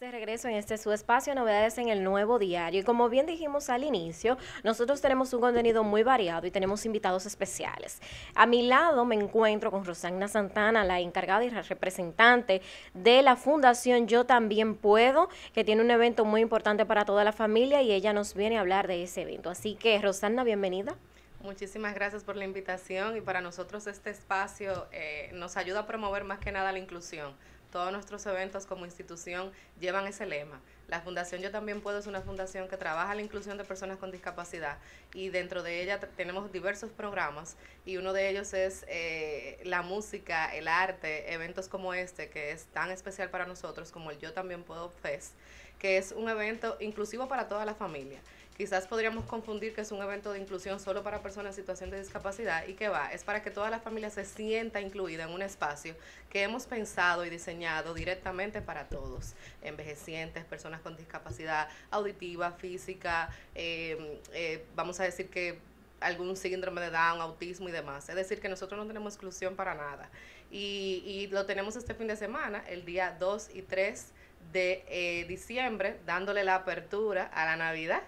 de regreso en este su espacio, novedades en el nuevo diario. Y como bien dijimos al inicio, nosotros tenemos un contenido muy variado y tenemos invitados especiales. A mi lado me encuentro con Rosana Santana, la encargada y representante de la Fundación Yo También Puedo, que tiene un evento muy importante para toda la familia y ella nos viene a hablar de ese evento. Así que, Rosana, bienvenida. Muchísimas gracias por la invitación y para nosotros este espacio eh, nos ayuda a promover más que nada la inclusión todos nuestros eventos como institución llevan ese lema. La Fundación Yo también puedo es una fundación que trabaja la inclusión de personas con discapacidad y dentro de ella tenemos diversos programas y uno de ellos es eh, la música, el arte, eventos como este que es tan especial para nosotros como el Yo también puedo Fest, que es un evento inclusivo para toda la familia quizás podríamos confundir que es un evento de inclusión solo para personas en situación de discapacidad y que va, es para que toda la familia se sienta incluida en un espacio que hemos pensado y diseñado directamente para todos, envejecientes, personas con discapacidad auditiva, física, em, eh, vamos a decir que algún síndrome de Down, autismo y demás. Es decir, que nosotros no tenemos exclusión para nada. Y, lo tenemos este fin de semana, el día 2 y 3 de eh, diciembre, dándole la apertura a la Navidad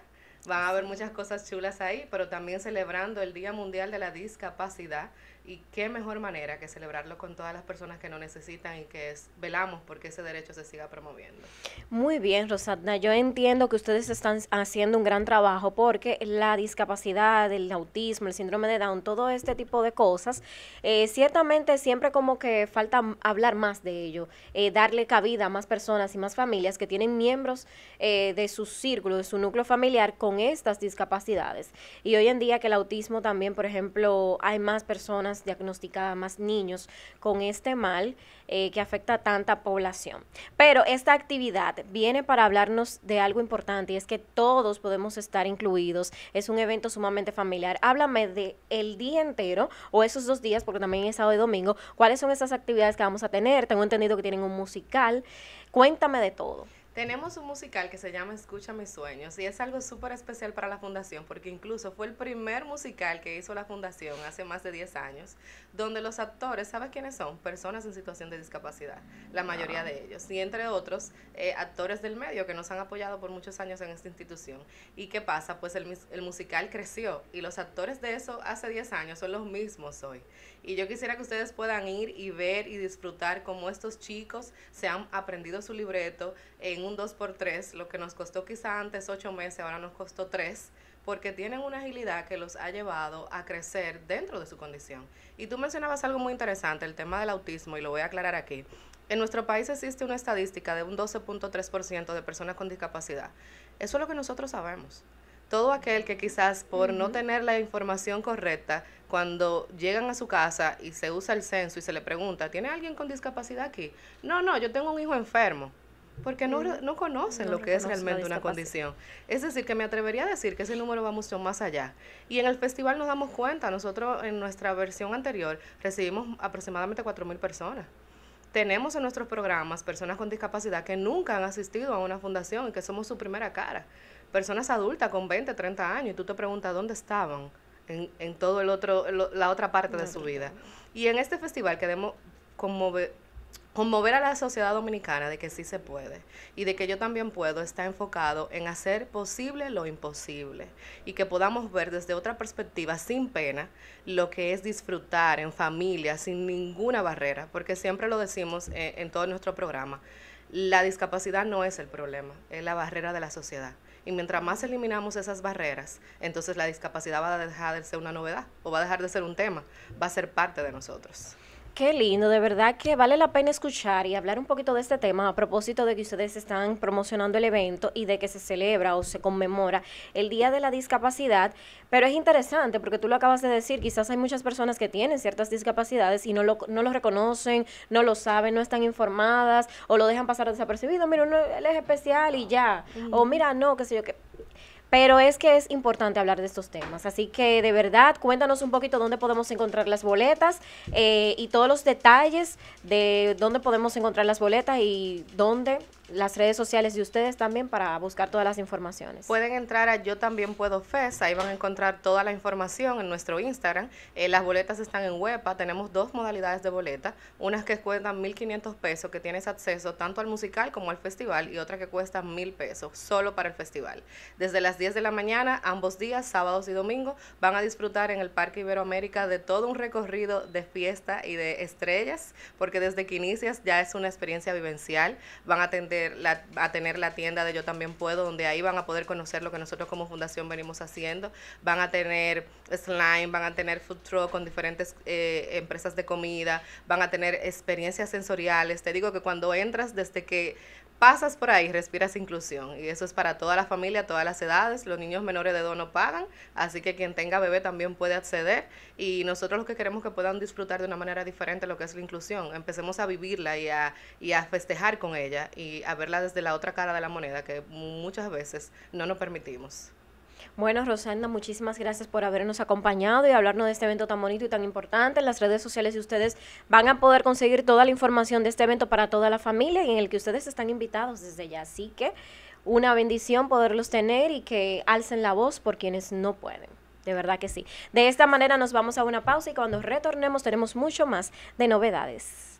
Van a haber muchas cosas chulas ahí, pero también celebrando el Día Mundial de la Discapacidad. Y qué mejor manera que celebrarlo con todas las personas que no necesitan y que es, velamos porque ese derecho se siga promoviendo. Muy bien, Rosadna. Yo entiendo que ustedes están haciendo un gran trabajo porque la discapacidad, el autismo, el síndrome de Down, todo este tipo de cosas, eh, ciertamente siempre como que falta hablar más de ello, eh, darle cabida a más personas y más familias que tienen miembros eh, de su círculo, de su núcleo familiar con estas discapacidades. Y hoy en día que el autismo también, por ejemplo, hay más personas diagnosticadas, más niños con este mal eh, que afecta a tanta población. Pero esta actividad viene para hablarnos de algo importante y es que todos podemos estar incluidos. Es un evento sumamente familiar. Háblame de el día entero o esos dos días, porque también es sábado y domingo, cuáles son esas actividades que vamos a tener. Tengo entendido que tienen un musical. Cuéntame de todo. Tenemos un musical que se llama Escucha mis sueños y es algo súper especial para la fundación porque incluso fue el primer musical que hizo la fundación hace más de 10 años, donde los actores, ¿sabes quiénes son? Personas en situación de discapacidad, la mayoría de ellos, y entre otros eh, actores del medio que nos han apoyado por muchos años en esta institución. ¿Y qué pasa? Pues el, el musical creció y los actores de eso hace 10 años son los mismos hoy. Y yo quisiera que ustedes puedan ir y ver y disfrutar cómo estos chicos se han aprendido su libreto en un un 2x3, lo que nos costó quizá antes 8 meses, ahora nos costó 3, porque tienen una agilidad que los ha llevado a crecer dentro de su condición. Y tú mencionabas algo muy interesante, el tema del autismo, y lo voy a aclarar aquí. En nuestro país existe una estadística de un 12.3% de personas con discapacidad. Eso es lo que nosotros sabemos todo aquel que quizás por no tener la información correcta, cuando llegan a su casa y se usa el censo y se le pregunta, ¿tiene alguien con discapacidad aquí? No, no, yo tengo un hijo enfermo porque no, conocen lo que es realmente una condición. Es decir, que me atrevería a decir que ese número va mucho más allá. Y en el festival nos damos cuenta, nosotros en nuestra versión anterior recibimos aproximadamente 4.000 personas. Tenemos en nuestros programas personas con discapacidad que nunca han asistido a una fundación y que somos su primera cara. Personas adultas con 20, 30 años y tú te preguntas dónde estaban en, en todo el otro, la otra parte de su vida. Y en este festival quedemos conmovidos conmover a la sociedad dominicana de que sí se puede y de que yo también puedo está enfocado en hacer posible lo imposible y que podamos ver desde otra perspectiva sin pena lo que es disfrutar en familia sin ninguna barrera, porque siempre lo decimos eh, en todo nuestro programa, la discapacidad no es el problema, es la barrera de la sociedad. Y mientras más eliminamos esas barreras, entonces la discapacidad va a dejar de ser una novedad o va a dejar de ser un tema, va a ser parte de nosotros. Qué lindo, de verdad que vale la pena escuchar y hablar un poquito de este tema a propósito de que ustedes están promocionando el evento y de que se celebra o se conmemora el Día de la Discapacidad, pero es interesante porque tú lo acabas de decir, quizás hay muchas personas que tienen ciertas discapacidades y no lo, no lo reconocen, no lo saben, no están informadas o lo dejan pasar desapercibido, mira, él es especial y ya, o mira, no, qué sé yo, qué pero es que es importante hablar de estos temas. Así que de verdad, cuéntanos un poquito dónde podemos encontrar las boletas eh, y todos los detalles de dónde podemos encontrar las boletas y dónde las redes sociales de ustedes también para buscar todas las informaciones. Pueden entrar a Yo también puedo FES, ahí van a encontrar toda la información en nuestro Instagram. Eh, las boletas están en WEPA, tenemos dos modalidades de boleta, unas que cuestan 1.500 pesos, que tienes acceso tanto al musical como al festival, y otra que cuesta 1.000 pesos, solo para el festival. Desde las 10 de la mañana, ambos días, sábados y domingos, van a disfrutar en el Parque Iberoamérica de todo un recorrido de fiesta y de estrellas, porque desde que inicias ya es una experiencia vivencial, van a atender la, a tener la tienda de Yo también puedo, donde ahí van a poder conocer lo que nosotros como fundación venimos haciendo. Van a tener slime, van a tener food truck con diferentes eh, empresas de comida, van a tener experiencias sensoriales. Te digo que cuando entras, desde que pasas por ahí, respiras inclusión. Y eso es para toda la familia, todas las edades. Los niños menores de edad no pagan, así que quien tenga bebé también puede acceder. Y nosotros lo que queremos que puedan disfrutar de una manera diferente lo que es la inclusión. Empecemos a vivirla y a, y a festejar con ella y a verla desde la otra cara de la moneda que muchas veces no nos permitimos. Bueno, Rosanda, muchísimas gracias por habernos acompañado y hablarnos de este evento tan bonito y tan importante. En las redes sociales y ustedes van a poder conseguir toda la información de este evento para toda la familia y en el que ustedes están invitados desde ya. Así que una bendición poderlos tener y que alcen la voz por quienes no pueden. De verdad que sí. De esta manera nos vamos a una pausa y cuando retornemos tenemos mucho más de novedades.